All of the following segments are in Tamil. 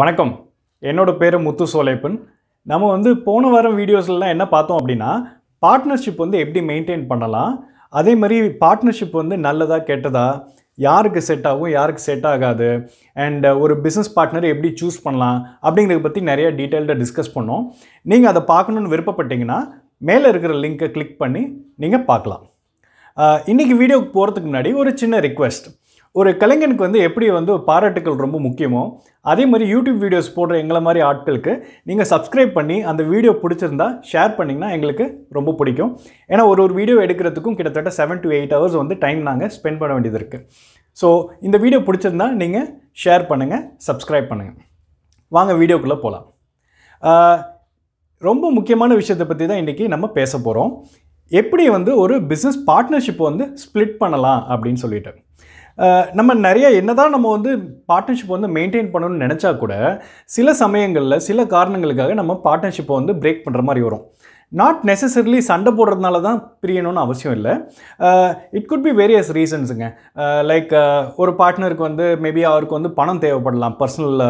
வணக்கம் என்னோட பேர் முத்து சோலைப்பன் நம்ம வந்து போன வாரம் வீடியோஸ்லாம் என்ன பார்த்தோம் அப்படின்னா பார்ட்னர்ஷிப் வந்து எப்படி மெயின்டைன் பண்ணலாம் அதே மாதிரி பார்ட்னர்ஷிப் வந்து நல்லதா கெட்டதா யாருக்கு செட் ஆகும் யாருக்கு செட் ஆகாது அண்ட் ஒரு பிஸ்னஸ் பார்ட்னர் எப்படி சூஸ் பண்ணலாம் அப்படிங்கிறத பற்றி நிறைய டீட்டெயில்டாக டிஸ்கஸ் பண்ணோம் நீங்கள் அதை பார்க்கணுன்னு விருப்பப்பட்டீங்கன்னா மேலே இருக்கிற லிங்க்கை கிளிக் பண்ணி நீங்கள் பார்க்கலாம் இன்றைக்கி வீடியோக்கு போகிறதுக்கு முன்னாடி ஒரு சின்ன ரிக்வெஸ்ட் ஒரு கலைஞனுக்கு வந்து எப்படி வந்து பாராட்டுகள் ரொம்ப முக்கியமோ அதே மாதிரி யூடியூப் வீடியோஸ் போடுற எங்களை மாதிரி ஆட்களுக்கு நீங்கள் சப்ஸ்கிரைப் பண்ணி அந்த வீடியோ பிடிச்சிருந்தா ஷேர் பண்ணிங்கன்னா எங்களுக்கு ரொம்ப பிடிக்கும் ஏன்னா ஒரு ஒரு வீடியோ எடுக்கிறதுக்கும் கிட்டத்தட்ட செவன் டு எயிட் ஹவர்ஸ் வந்து டைம் நாங்கள் ஸ்பெண்ட் பண்ண வேண்டியது இருக்குது ஸோ இந்த வீடியோ பிடிச்சிருந்தா நீங்கள் ஷேர் பண்ணுங்கள் சப்ஸ்கிரைப் பண்ணுங்கள் வாங்க வீடியோக்குள்ளே போகலாம் ரொம்ப முக்கியமான விஷயத்தை பற்றி தான் இன்றைக்கி நம்ம பேச போகிறோம் எப்படி வந்து ஒரு பிஸ்னஸ் பார்ட்னர்ஷிப் வந்து ஸ்ப்ளிட் பண்ணலாம் அப்படின்னு சொல்லிட்டு நம்ம நிறைய என்ன நம்ம வந்து பார்ட்னர்ஷிப் வந்து மெயின்டைன் பண்ணணும்னு நினச்சா கூட சில சமயங்களில் சில காரணங்களுக்காக நம்ம பார்ட்னர்ஷிப்பை வந்து பிரேக் பண்ணுற மாதிரி வரும் நாட் நெசசரிலி சண்டை போடுறதுனால தான் பிரியணும்னு அவசியம் இல்லை இட் குட் பி வேரியஸ் ரீசன்ஸுங்க லைக் ஒரு பார்ட்னருக்கு வந்து மேபி அவருக்கு வந்து பணம் தேவைப்படலாம் பர்சனல்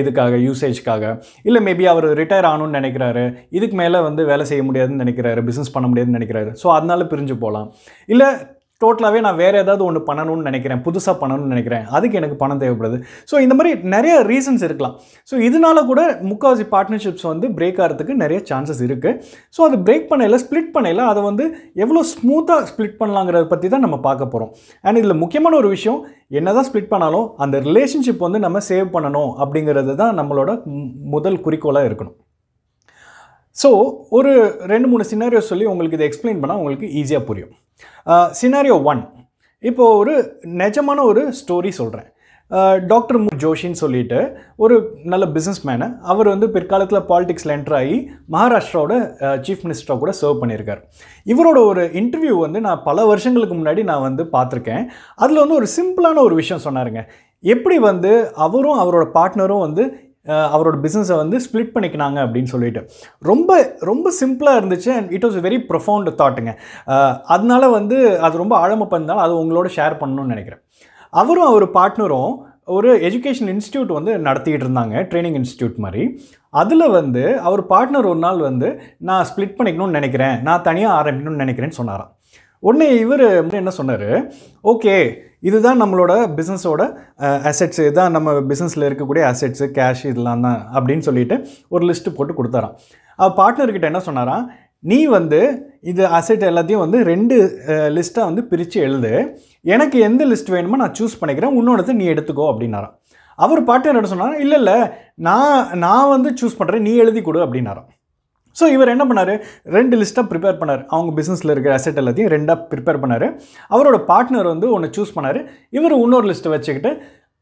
இதுக்காக யூசேஜ்க்காக இல்லை மேபி அவர் ரிட்டையர் ஆகணும்னு நினைக்கிறாரு இதுக்கு மேலே வந்து வேலை செய்ய முடியாதுன்னு நினைக்கிறாரு பிஸ்னஸ் பண்ண முடியாதுன்னு நினைக்கிறாரு ஸோ அதனால பிரிஞ்சு போகலாம் இல்லை டோட்டலாகவே நான் வேறு ஏதாவது ஒன்று பண்ணணும்னு நினைக்கிறேன் புதுசாக பண்ணணும்னு நினைக்கிறேன் அதுக்கு எனக்கு பணம் தேவைப்படுது ஸோ இந்த மாதிரி நிறைய ரீசன்ஸ் இருக்கலாம் ஸோ இதனால கூட முக்கால்வாசி பார்ட்னர்ஷிப்ஸ் வந்து பிரேக் ஆகிறதுக்கு நிறைய சான்சஸ் இருக்குது ஸோ அது பிரேக் பண்ணையில் ஸ்ப்ளிட் பண்ணையில் அதை வந்து எவ்வளோ ஸ்மூத்தாக ஸ்ப்ளிட் பண்ணலாங்கிறத பற்றி தான் நம்ம பார்க்க போகிறோம் அண்ட் இதில் முக்கியமான ஒரு விஷயம் என்ன தான் ஸ்ப்ளிட் பண்ணாலும் அந்த ரிலேஷன்ஷிப் வந்து நம்ம சேவ் பண்ணணும் அப்படிங்கிறது தான் நம்மளோட முதல் குறிக்கோளாக இருக்கணும் ஸோ ஒரு ரெண்டு மூணு சின்னாரியோ சொல்லி உங்களுக்கு இதை எக்ஸ்பிளைன் பண்ணால் உங்களுக்கு ஈஸியாக புரியும் சினாரியோ ஒன் இப்போது ஒரு நிஜமான ஒரு ஸ்டோரி சொல்கிறேன் டாக்டர் மு ஜோஷின்னு சொல்லிட்டு ஒரு நல்ல பிஸ்னஸ் மேனு அவர் வந்து பிற்காலத்தில் பாலிடிக்ஸில் என்டர் ஆகி மகாராஷ்டிராவோட சீஃப் மினிஸ்டராக கூட சர்வ் பண்ணியிருக்கார் இவரோட ஒரு இன்டர்வியூ வந்து நான் பல வருஷங்களுக்கு முன்னாடி நான் வந்து பார்த்துருக்கேன் அதில் வந்து ஒரு சிம்பிளான ஒரு விஷயம் சொன்னாருங்க எப்படி வந்து அவரும் அவரோட பார்ட்னரும் வந்து அவரோட பிஸ்னஸை வந்து ஸ்ப்ளிட் பண்ணிக்கினாங்க அப்படின்னு சொல்லிட்டு ரொம்ப ரொம்ப சிம்பிளாக இருந்துச்சு and it was very profound தாட்டுங்க அதனால வந்து அது ரொம்ப ஆழமாக பண்ணாலும் அது உங்களோட ஷேர் பண்ணணும்னு நினைக்கிறேன் அவரும் அவர் பார்ட்னரும் ஒரு எஜுகேஷன் இன்ஸ்டியூட் வந்து நடத்திக்கிட்டு இருந்தாங்க ட்ரைனிங் இன்ஸ்டியூட் மாதிரி அதில் வந்து அவர் பார்ட்னர் ஒரு நாள் வந்து நான் ஸ்ப்ளிட் பண்ணிக்கணும்னு நினைக்கிறேன் நான் தனியாக ஆரம்பிக்கணும்னு நினைக்கிறேன்னு சொன்னாராம் உடனே இவர் என்ன சொன்னார் ஓகே இதுதான் நம்மளோட பிஸ்னஸோட அசெட்ஸ் இதுதான் நம்ம பிஸ்னஸில் இருக்கக்கூடிய அசெட்ஸு கேஷ் இதெல்லாம் தான் அப்படின்னு சொல்லிட்டு ஒரு லிஸ்ட்டு போட்டு கொடுத்தாராம் பார்ட்னர்கிட்ட என்ன சொன்னாரான் நீ வந்து இது அசெட் எல்லாத்தையும் வந்து ரெண்டு லிஸ்ட்டாக வந்து பிரித்து எழுது எனக்கு எந்த லிஸ்ட் வேணுமோ நான் சூஸ் பண்ணிக்கிறேன் இன்னொன்று நீ எடுத்துக்கோ அப்படின்னாராம் அவர் பார்ட்னர் என்ன சொன்னார் இல்லை இல்லை நான் நான் வந்து சூஸ் பண்ணுறேன் நீ எழுதி கொடு அப்படின்னாராம் ஸோ இவர் என்ன பண்ணார் ரெண்டு லிஸ்ட்டாக ப்ரிப்பேர் பண்ணார் அவங்க பிஸ்னஸில் இருக்கிற அசெட் எல்லாத்தையும் ரெண்டாக ப்ரிப்பேர் பண்ணார் அவரோட பார்ட்னர் வந்து ஒன்று சூஸ் பண்ணார் இவர் இன்னொரு லிஸ்ட்டை வச்சுக்கிட்டு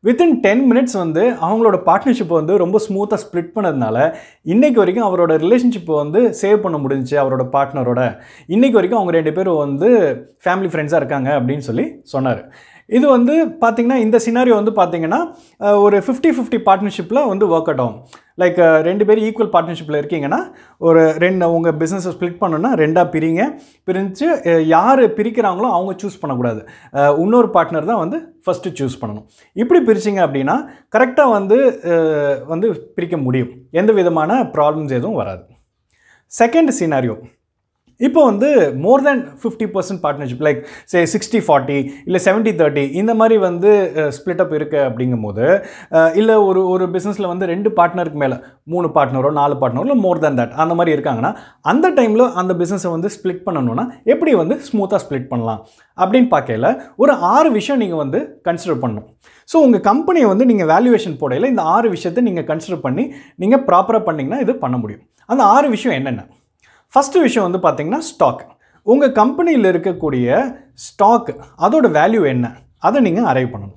வித்தின் டென் மினிட்ஸ் வந்து அவங்களோட பார்ட்னர்ஷிப்பை வந்து ரொம்ப ஸ்மூத்தாக ஸ்ப்ளிட் பண்ணதுனால இன்றைக்கு வரைக்கும் அவரோட ரிலேஷன்ஷிப்பை வந்து சேவ் பண்ண முடிஞ்சு அவரோட பார்ட்னரோட இன்றைக்கு வரைக்கும் அவங்க ரெண்டு பேரும் வந்து ஃபேமிலி ஃப்ரெண்ட்ஸாக இருக்காங்க அப்படின்னு சொல்லி சொன்னார் இது வந்து பார்த்திங்கன்னா இந்த சினாரியோ வந்து பார்த்திங்கன்னா ஒரு ஃபிஃப்டி ஃபிஃப்டி பார்ட்னர்ஷிப்பில் வந்து ஒர்க் அவுட் ஆகும் லைக் uh, ரெண்டு பேரும் ஈக்குவல் பார்ட்னர்ஷிப்பில் இருக்கீங்கன்னா ஒரு ரெண்டு உங்கள் பிஸ்னஸை ஸ்ப்ளிட் பண்ணணும்னா ரெண்டாக பிரிங்க பிரிஞ்சு யார் பிரிக்கிறாங்களோ அவங்க சூஸ் பண்ணக்கூடாது இன்னொரு பார்ட்னர் தான் வந்து ஃபஸ்ட்டு சூஸ் பண்ணணும் இப்படி பிரிச்சிங்க அப்படின்னா கரெக்டாக வந்து வந்து பிரிக்க முடியும் எந்த விதமான ப்ராப்ளம்ஸ் எதுவும் வராது செகண்ட் சீனாரியோ இப்போ வந்து more than fifty percent partnership like say sixty forty இல்லை செவன்ட்டி தேர்ட்டி இந்த மாதிரி வந்து ஸ்பிளிட் uh, அப் இருக்குது அப்படிங்கும் போது uh, இல்லை ஒரு ஒரு பிஸ்னஸில் வந்து ரெண்டு பார்ட்னருக்கு மேலே மூணு பார்ட்னரோ நாலு பார்ட்னரோ இல்லை மோர் தேன் தட் அந்த மாதிரி இருக்காங்கன்னா அந்த டைமில் அந்த பிஸ்னஸை வந்து ஸ்ப்ளிட் பண்ணணுன்னா எப்படி வந்து ஸ்மூத்தாக ஸ்ப்ளிட் பண்ணலாம் அப்படின்னு பார்க்கல ஒரு ஆறு விஷயம் நீங்கள் வந்து கன்சிடர் பண்ணணும் ஸோ உங்கள் கம்பெனியை வந்து நீங்கள் வேல்யூவேஷன் போடையில் இந்த ஆறு விஷயத்தை நீங்கள் கன்சிடர் பண்ணி நீங்கள் ப்ராப்பராக பண்ணிங்கன்னா இது பண்ண முடியும் அந்த ஆறு விஷயம் என்னென்ன ஃபஸ்ட்டு விஷயம் வந்து பார்த்திங்கன்னா ஸ்டாக் உங்கள் கம்பெனியில் இருக்கக்கூடிய ஸ்டாக் அதோட வேல்யூ என்ன அதை நீங்கள் அரைவ் பண்ணணும்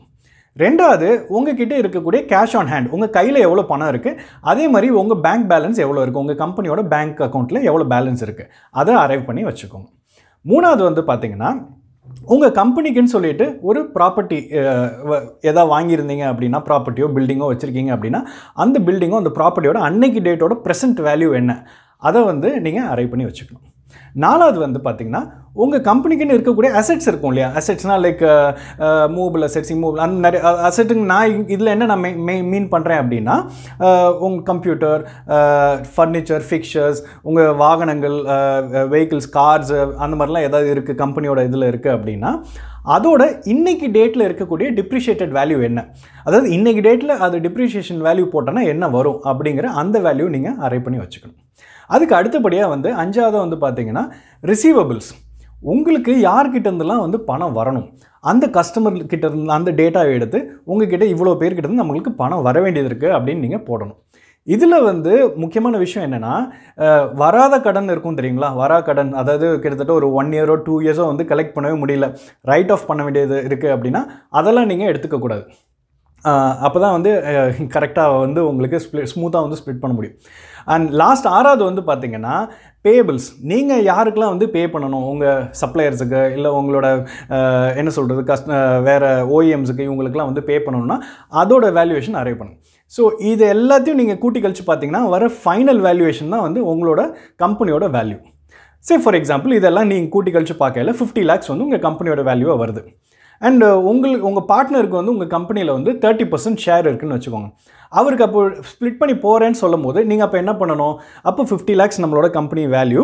ரெண்டாவது உங்ககிட்ட இருக்கக்கூடிய கேஷ் ஆன் ஹேண்ட் உங்கள் கையில் எவ்வளோ பணம் இருக்குது அதே மாதிரி உங்கள் பேங்க் பேலன்ஸ் எவ்வளோ இருக்குது உங்கள் கம்பெனியோட பேங்க் அக்கௌண்ட்டில் எவ்வளோ பேலன்ஸ் இருக்குது அதை அரைவ் பண்ணி வச்சுக்கோங்க மூணாவது வந்து பார்த்திங்கன்னா உங்கள் கம்பெனிக்குன்னு சொல்லிட்டு ஒரு ப்ராப்பர்ட்டி எதாவது வாங்கியிருந்தீங்க அப்படின்னா ப்ராப்பர்ட்டியோ பில்டிங்கோ வச்சுருக்கீங்க அப்படின்னா அந்த பில்டிங்கோ அந்த ப்ராப்பர்ட்டியோட அன்னைக்கு டேட்டோட ப்ரெசென்ட் வேல்யூ என்ன அதை வந்து நீங்கள் அரை பண்ணி வச்சுக்கணும் நாலாவது வந்து பார்த்தீங்கன்னா உங்கள் கம்பெனிக்குன்னு இருக்கக்கூடிய அசெட்ஸ் இருக்கும் இல்லையா அசெட்ஸ்னால் லைக் மூவபிள் அசெட்ஸ் மூவ் அந்த நிறைய அசெட்டுங்க நான் இதில் என்ன நான் மெ மீன் பண்ணுறேன் அப்படின்னா உங்கள் கம்ப்யூட்டர் ஃபர்னிச்சர் ஃபிக்சர்ஸ் உங்கள் வாகனங்கள் வெஹிக்கிள்ஸ் கார்ஸ் அந்த மாதிரிலாம் ஏதாவது இருக்குது கம்பெனியோட இதில் இருக்குது அப்படின்னா அதோட இன்றைக்கி டேட்டில் இருக்கக்கூடிய டிப்ரிஷியேட்டட் வேல்யூ என்ன அதாவது இன்றைக்கி டேட்டில் அது டிப்ரிஷியேஷன் வேல்யூ போட்டோன்னா என்ன வரும் அப்படிங்கிற அந்த வேல்யூ நீங்கள் அரை பண்ணி வச்சுக்கணும் அதுக்கு அடுத்தபடியாக வந்து அஞ்சாவது வந்து பார்த்தீங்கன்னா ரிசீவபிள்ஸ் உங்களுக்கு யார்கிட்டேருந்துலாம் வந்து பணம் வரணும் அந்த கஸ்டமர் கிட்ட இருந்து அந்த டேட்டாவை எடுத்து உங்ககிட்ட இவ்வளோ பேர்கிட்ட இருந்து நம்மளுக்கு பணம் வர வேண்டியது இருக்குது அப்படின்னு நீங்கள் போடணும் இதில் வந்து முக்கியமான விஷயம் என்னென்னா வராத கடன் இருக்கும் தெரியுங்களா வரா கடன் அதாவது கிட்டத்தட்ட ஒரு ஒன் இயரோ டூ இயர்ஸோ வந்து கலெக்ட் பண்ணவே முடியல ரைட் ஆஃப் பண்ண வேண்டியது இருக்குது அப்படின்னா அதெல்லாம் நீங்கள் எடுத்துக்கக்கூடாது அப்போ தான் வந்து கரெக்டாக வந்து உங்களுக்கு ஸ்ப்ளிட் ஸ்மூத்தாக வந்து ஸ்ப்ளிட் பண்ண முடியும் அண்ட் லாஸ்ட் ஆறாவது வந்து பார்த்திங்கன்னா பேபிள்ஸ் நீங்கள் யாருக்கெல்லாம் வந்து பே பண்ணணும் உங்கள் சப்ளையர்ஸுக்கு இல்லை உங்களோட என்ன சொல்கிறது கஸ்ட வேறு ஓஎம்ஸுக்கு e இவங்களுக்குலாம் வந்து பே பண்ணணும்னா அதோட வேல்யூவேஷன் அரைவ் பண்ணும் ஸோ இது எல்லாத்தையும் நீங்கள் கூட்டி கழித்து பார்த்தீங்கன்னா வர ஃபைனல் வேல்யூவேஷன் தான் வந்து உங்களோட கம்பெனியோட வேல்யூ சே ஃபார் எக்ஸாம்பிள் இதெல்லாம் நீங்கள் கூட்டி கழித்து பார்க்கல ஃபிஃப்டி லேக்ஸ் வந்து உங்கள் கம்பெனியோட வேல்யூவாக வருது அண்ட் உங்களுக்கு uh, உங்கள் பார்ட்னருக்கு வந்து உங்கள் கம்பெனியில் வந்து தேர்ட்டி பர்சன்ட் ஷேர் இருக்குதுன்னு வச்சுக்கோங்க அவருக்கு அப்போ ஸ்ப்ளிட் பண்ணி போகிறேன்னு சொல்லும் போது நீங்கள் அப்போ என்ன பண்ணணும் அப்போ ஃபிஃப்டி லேக்ஸ் நம்மளோட கம்பெனி வேல்யூ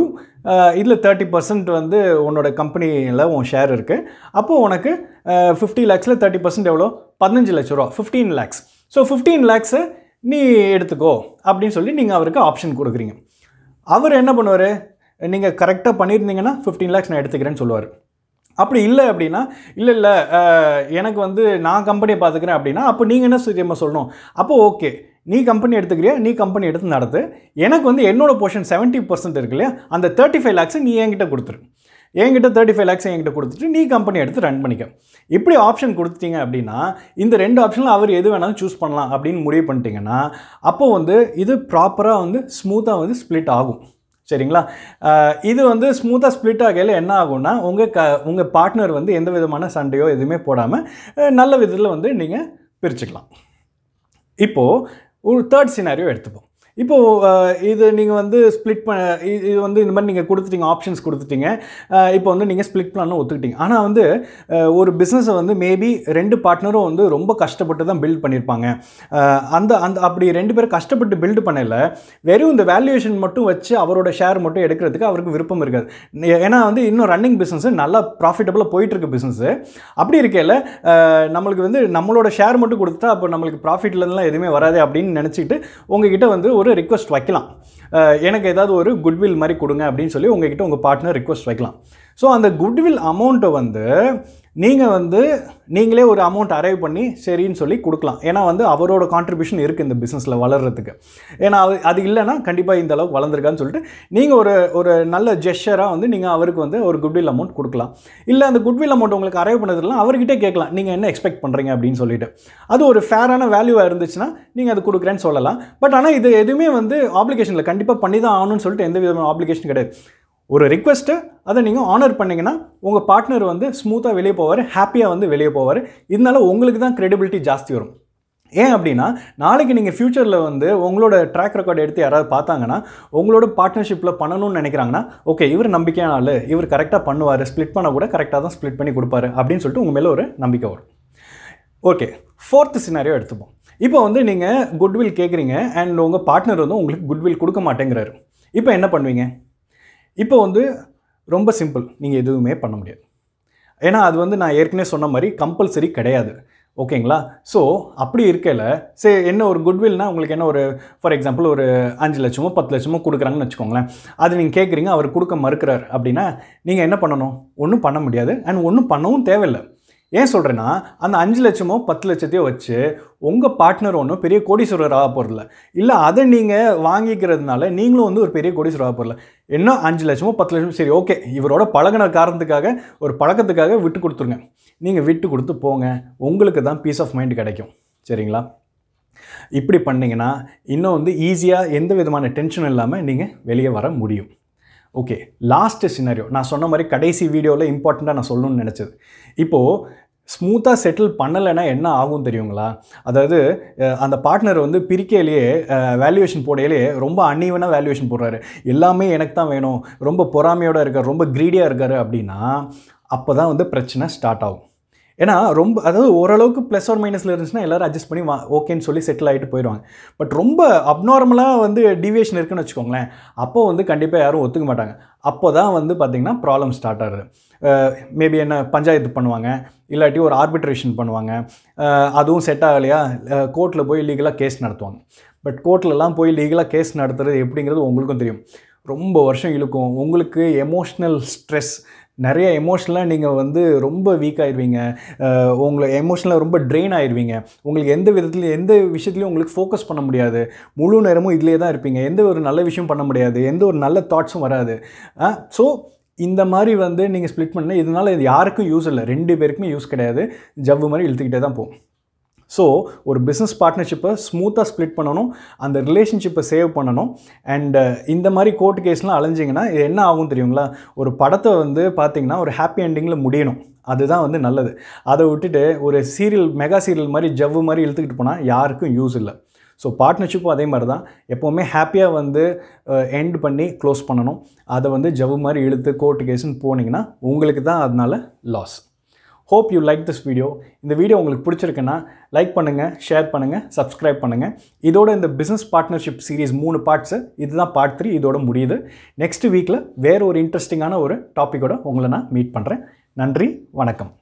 இதில் தேர்ட்டி பர்சன்ட் வந்து உன்னோட கம்பெனியில் உன் ஷேர் இருக்குது அப்போது உனக்கு ஃபிஃப்டி லேக்ஸில் தேர்ட்டி பர்சன்ட் எவ்வளோ பதினஞ்சு லட்ச ரூபா ஃபிஃப்டீன் லேக்ஸ் ஸோ ஃபிஃப்டீன் லேக்ஸை நீ எடுத்துக்கோ அப்படின்னு சொல்லி நீங்கள் அவருக்கு ஆப்ஷன் கொடுக்குறீங்க அவர் என்ன பண்ணுவார் நீங்கள் கரெக்டாக பண்ணியிருந்தீங்கன்னா ஃபிஃப்டீன் லேக்ஸ் நான் எடுத்துக்கிறேன்னு சொல்லுவார் அப்படி இல்லை அப்படின்னா இல்லை இல்லை எனக்கு வந்து நான் கம்பெனியை பார்த்துக்கிறேன் அப்படின்னா அப்போ நீங்கள் என்ன சுத்தியமாக சொல்லணும் அப்போது ஓகே நீ கம்பெனி எடுத்துக்கிறியா நீ கம்பெனி எடுத்து நடத்து எனக்கு வந்து என்னோட போர்ஷன் செவன்ட்டி பர்சன்ட் இருக்கு இல்லையா அந்த தேர்ட்டி ஃபைவ் லேக்ஸை நீ என்கிட்ட கொடுத்துரு என்கிட்ட தேர்ட்டி ஃபைவ் லேக்ஸ் என்கிட்ட கொடுத்துட்டு நீ கம்பெனி எடுத்து ரன் பண்ணிக்க இப்படி ஆப்ஷன் கொடுத்துட்டீங்க அப்படின்னா இந்த ரெண்டு ஆப்ஷனில் அவர் எது வேணாலும் சூஸ் பண்ணலாம் அப்படின்னு முடிவு பண்ணிட்டீங்கன்னா அப்போது வந்து இது ப்ராப்பராக வந்து ஸ்மூத்தாக வந்து ஸ்ப்ளிட் ஆகும் சரிங்களா இது வந்து ஸ்மூத்தாக ஸ்ப்ளிட் ஆகையில் என்ன ஆகும்னா உங்கள் க உங்கள் பார்ட்னர் வந்து எந்த விதமான சண்டையோ எதுவுமே போடாமல் நல்ல விதத்தில் வந்து நீங்கள் பிரிச்சுக்கலாம் இப்போது ஒரு தேர்ட் சினாரியோ எடுத்துப்போம் இப்போது இது நீங்கள் வந்து ஸ்ப்ளிட் பண்ண இது வந்து இந்த மாதிரி நீங்கள் கொடுத்துட்டீங்க ஆப்ஷன்ஸ் கொடுத்துட்டீங்க இப்போ வந்து நீங்கள் ஸ்ப்ளிட் பிளான் ஒத்துக்கிட்டீங்க ஆனால் வந்து ஒரு பிஸ்னஸை வந்து மேபி ரெண்டு பார்ட்னரும் வந்து ரொம்ப கஷ்டப்பட்டு தான் பில்ட் பண்ணியிருப்பாங்க அந்த அந்த அப்படி ரெண்டு பேரும் கஷ்டப்பட்டு பில்டு பண்ணல வெறும் இந்த வேல்யூவேஷன் மட்டும் வச்சு அவரோட ஷேர் மட்டும் எடுக்கிறதுக்கு அவருக்கு விருப்பம் இருக்காது ஏன்னா வந்து இன்னும் ரன்னிங் பிஸ்னஸ் நல்லா ப்ராஃபிட்டபுளாக போயிட்டுருக்கு பிஸ்னஸ்ஸு அப்படி இருக்கையில் நம்மளுக்கு வந்து நம்மளோட ஷேர் மட்டும் கொடுத்துட்டா அப்போ நம்மளுக்கு ப்ராஃபிட்லலாம் எதுவுமே வராது அப்படின்னு நினச்சிட்டு உங்ககிட்ட வந்து ஒரு ஒரு ரிக்வஸ்ட் வைக்கலாம் எனக்கு ஏதாவது ஒரு குட்வில் மாதிரி கொடுங்க அப்படின்னு சொல்லி உங்ககிட்ட உங்கள் பார்ட்னர் ரிக்வஸ்ட் வைக்கலாம் ஸோ அந்த குட்வில் அமௌண்ட்டை வந்து நீங்கள் வந்து நீங்களே ஒரு அமௌண்ட் அரைவ் பண்ணி சரின்னு சொல்லி கொடுக்கலாம் ஏன்னா வந்து அவரோட கான்ட்ரிபியூஷன் இருக்குது இந்த பிஸ்னஸில் வளர்கிறதுக்கு ஏன்னா அது அது இல்லைன்னா கண்டிப்பாக இந்த அளவுக்கு வளர்ந்துருக்கான்னு சொல்லிட்டு நீங்கள் ஒரு ஒரு நல்ல ஜெஷராக வந்து நீங்கள் அவருக்கு வந்து ஒரு குட்வில் அமௌண்ட் கொடுக்கலாம் இல்லை அந்த குட்வில் அமௌண்ட் உங்களுக்கு அரைவ் பண்ணதுலாம் அவர்கிட்டே கேட்கலாம் நீங்கள் என்ன எக்ஸ்பெக்ட் பண்ணுறீங்க அப்படின்னு சொல்லிட்டு அது ஒரு ஃபேரான வேல்யூவாக இருந்துச்சுன்னா நீங்கள் அது கொடுக்குறேன்னு சொல்லலாம் பட் ஆனால் இது எதுவுமே வந்து ஆப்ளிகேஷனில் கண்டிப்பாக பண்ணி தான் ஆகணும்னு சொல்லிட்டு எந்த விதமான ஆப்ளிகேஷன் கிடையாது ஒரு ரிக்வெஸ்ட்டு அதை நீங்கள் ஆனர் பண்ணிங்கன்னா உங்கள் பார்ட்னர் வந்து ஸ்மூத்தாக வெளியே போவார் ஹாப்பியாக வந்து வெளியே போவார் இதனால உங்களுக்கு தான் க்ரெடிபிலிட்டி ஜாஸ்தி வரும் ஏன் அப்படின்னா நாளைக்கு நீங்கள் ஃப்யூச்சரில் வந்து உங்களோட ட்ராக் ரெக்கார்டு எடுத்து யாராவது பார்த்தாங்கன்னா உங்களோட பார்ட்னர்ஷிப்பில் பண்ணணும்னு நினைக்கிறாங்கன்னா ஓகே இவர் நம்பிக்கையான ஆள் இவர் கரெக்டாக பண்ணுவார் ஸ்ப்ளிட் பண்ண கூட கரெக்டாக தான் ஸ்ப்ளிட் பண்ணி கொடுப்பாரு அப்படின்னு சொல்லிட்டு உங்கள் மேலே ஒரு நம்பிக்கை வரும் ஓகே ஃபோர்த் சினாரியோ எடுத்துப்போம் இப்போ வந்து நீங்கள் குட்வில் கேட்குறீங்க அண்ட் உங்கள் பார்ட்னர் வந்து உங்களுக்கு குட்வில் கொடுக்க மாட்டேங்கிறாரு இப்போ என்ன பண்ணுவீங்க இப்போ வந்து ரொம்ப சிம்பிள் நீங்கள் எதுவுமே பண்ண முடியாது ஏன்னா அது வந்து நான் ஏற்கனவே சொன்ன மாதிரி கம்பல்சரி கிடையாது ஓகேங்களா ஸோ அப்படி இருக்கல சரி என்ன ஒரு குட்வில்னா உங்களுக்கு என்ன ஒரு ஃபார் எக்ஸாம்பிள் ஒரு அஞ்சு லட்சமோ பத்து லட்சமோ கொடுக்குறாங்கன்னு வச்சுக்கோங்களேன் அது நீங்கள் கேட்குறீங்க அவர் கொடுக்க மறுக்கிறார் அப்படின்னா நீங்கள் என்ன பண்ணணும் ஒன்றும் பண்ண முடியாது அண்ட் ஒன்றும் பண்ணவும் தேவையில்லை ஏன் சொல்கிறேன்னா அந்த அஞ்சு லட்சமோ பத்து லட்சத்தையோ வச்சு உங்கள் பார்ட்னர் ஒன்றும் பெரிய கோடீஸ்வரர் ஆக போகிறல இல்லை அதை நீங்கள் வாங்கிக்கிறதுனால நீங்களும் வந்து ஒரு பெரிய கோடீஸ்வரர் ஆக போகிறல என்ன அஞ்சு லட்சமோ பத்து லட்சமோ சரி ஓகே இவரோட பழகின காரணத்துக்காக ஒரு பழக்கத்துக்காக விட்டு கொடுத்துருங்க நீங்கள் விட்டு கொடுத்து போங்க உங்களுக்கு தான் பீஸ் ஆஃப் மைண்ட் கிடைக்கும் சரிங்களா இப்படி பண்ணிங்கன்னா இன்னும் வந்து ஈஸியாக எந்த விதமான டென்ஷனும் இல்லாமல் நீங்கள் வெளியே வர முடியும் ஓகே லாஸ்ட்டு சினரியோ நான் சொன்ன மாதிரி கடைசி வீடியோவில் இம்பார்ட்டண்ட்டாக நான் சொல்லணும்னு நினச்சது இப்போது ஸ்மூத்தாக செட்டில் பண்ணலைன்னா என்ன ஆகும் தெரியுங்களா அதாவது அந்த பார்ட்னர் வந்து பிரிக்கையிலேயே வேல்யூவேஷன் போடையிலேயே ரொம்ப அன்னீவனாக வேல்யூவேஷன் போடுறாரு எல்லாமே எனக்கு தான் வேணும் ரொம்ப பொறாமையோடு இருக்கார் ரொம்ப க்ரீடியாக இருக்கார் அப்படின்னா அப்போ தான் வந்து பிரச்சனை ஸ்டார்ட் ஆகும் ஏன்னா ரொம்ப அதாவது ஓரளவுக்கு ப்ளஸ் ஆர் மைனஸில் இருந்துச்சுன்னா எல்லோரும் அட்ஜஸ்ட் பண்ணி வா ஓகேன்னு சொல்லி செட்டில் ஆகிட்டு போயிடுவாங்க பட் ரொம்ப அப்நார்மலாக வந்து டிவியேஷன் இருக்குன்னு வச்சுக்கோங்களேன் அப்போ வந்து கண்டிப்பாக யாரும் ஒத்துக்க மாட்டாங்க அப்போ தான் வந்து பார்த்திங்கன்னா ப்ராப்ளம் ஸ்டார்ட் ஆகுது மேபி என்ன பஞ்சாயத்து பண்ணுவாங்க இல்லாட்டி ஒரு ஆர்பிட்ரேஷன் பண்ணுவாங்க அதுவும் செட் ஆகலையா கோர்ட்டில் போய் லீகலாக கேஸ் நடத்துவாங்க பட் கோர்ட்லலாம் போய் லீகலாக கேஸ் நடத்துகிறது எப்படிங்கிறது உங்களுக்கும் தெரியும் ரொம்ப வருஷம் இழுக்கும் உங்களுக்கு எமோஷ்னல் ஸ்ட்ரெஸ் நிறைய எமோஷனலாக நீங்கள் வந்து ரொம்ப வீக் ஆயிடுவீங்க உங்களை எமோஷனலாக ரொம்ப ட்ரெயின் ஆயிடுவீங்க உங்களுக்கு எந்த விதத்துலையும் எந்த விஷயத்துலையும் உங்களுக்கு ஃபோக்கஸ் பண்ண முடியாது முழு நேரமும் இதிலே தான் இருப்பீங்க எந்த ஒரு நல்ல விஷயம் பண்ண முடியாது எந்த ஒரு நல்ல தாட்ஸும் வராது ஸோ இந்த மாதிரி வந்து நீங்கள் ஸ்ப்ளிட் பண்ண இதனால் இது யாருக்கும் யூஸ் இல்லை ரெண்டு பேருக்குமே யூஸ் கிடையாது ஜவ்வு மாதிரி இழுத்துக்கிட்டே தான் போகும் ஸோ ஒரு பிஸ்னஸ் பார்ட்னர்ஷிப்பை ஸ்மூத்தாக ஸ்ப்ளிட் பண்ணணும் அந்த ரிலேஷன்ஷிப்பை சேவ் பண்ணணும் அண்டு இந்த மாதிரி கோர்ட் கேஸ்லாம் அலைஞ்சிங்கன்னா இது என்ன ஆகும் தெரியுங்களா ஒரு படத்தை வந்து பார்த்திங்கன்னா ஒரு ஹாப்பி எண்டிங்கில் முடியணும் அதுதான் வந்து நல்லது அதை விட்டுட்டு ஒரு சீரியல் மெகா சீரியல் மாதிரி ஜவ்வு மாதிரி இழுத்துக்கிட்டு போனால் யாருக்கும் யூஸ் இல்லை ஸோ பார்ட்னர்ஷிப்பும் அதே மாதிரி தான் எப்போவுமே ஹாப்பியாக வந்து எண்ட் பண்ணி க்ளோஸ் பண்ணணும் அதை வந்து ஜவ் மாதிரி இழுத்து கோர்ட்டு கேஸுன்னு போனீங்கன்னா உங்களுக்கு தான் அதனால் loss hope you like this video இந்த வீடியோ உங்களுக்கு பிடிச்சிருக்குன்னா லைக் பண்ணுங்கள் ஷேர் பண்ணுங்கள் சப்ஸ்கிரைப் பண்ணுங்கள் இதோட இந்த பிஸ்னஸ் பார்ட்னர்ஷிப் சீரீஸ் மூணு பார்ட்ஸு இதுதான் பார்ட் த்ரீ இதோட முடியுது நெக்ஸ்ட் வீக்கில் வேறு ஒரு இன்ட்ரெஸ்டிங்கான ஒரு டாப்பிக்கோட உங்களை நான் மீட் பண்ணுறேன் நன்றி வணக்கம்